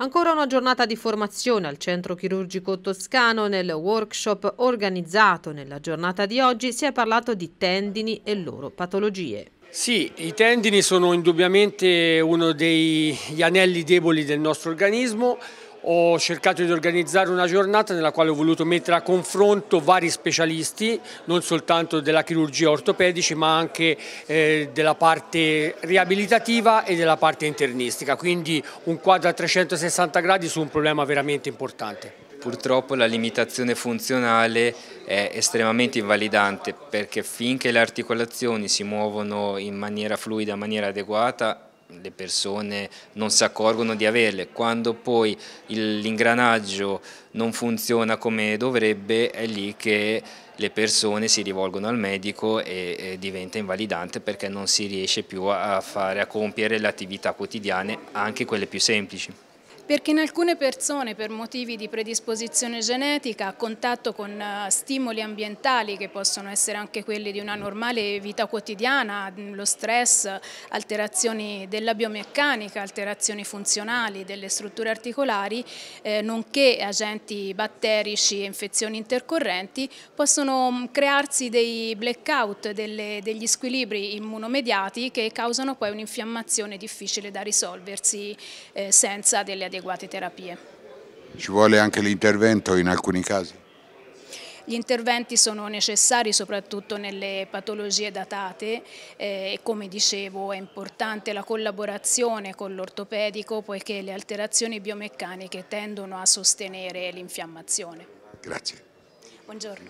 Ancora una giornata di formazione al Centro Chirurgico Toscano nel workshop organizzato nella giornata di oggi si è parlato di tendini e loro patologie. Sì, i tendini sono indubbiamente uno degli anelli deboli del nostro organismo, ho cercato di organizzare una giornata nella quale ho voluto mettere a confronto vari specialisti, non soltanto della chirurgia ortopedica ma anche eh, della parte riabilitativa e della parte internistica, quindi un quadro a 360 gradi su un problema veramente importante. Purtroppo la limitazione funzionale è estremamente invalidante perché finché le articolazioni si muovono in maniera fluida, in maniera adeguata, le persone non si accorgono di averle, quando poi l'ingranaggio non funziona come dovrebbe è lì che le persone si rivolgono al medico e, e diventa invalidante perché non si riesce più a, fare, a compiere le attività quotidiane, anche quelle più semplici perché in alcune persone per motivi di predisposizione genetica a contatto con eh, stimoli ambientali che possono essere anche quelli di una normale vita quotidiana, lo stress, alterazioni della biomeccanica, alterazioni funzionali delle strutture articolari, eh, nonché agenti batterici e infezioni intercorrenti, possono crearsi dei blackout, delle, degli squilibri immunomediati che causano poi un'infiammazione difficile da risolversi eh, senza delle adeguate adeguate terapie. Ci vuole anche l'intervento in alcuni casi? Gli interventi sono necessari soprattutto nelle patologie datate eh, e come dicevo è importante la collaborazione con l'ortopedico poiché le alterazioni biomeccaniche tendono a sostenere l'infiammazione. Grazie. Buongiorno.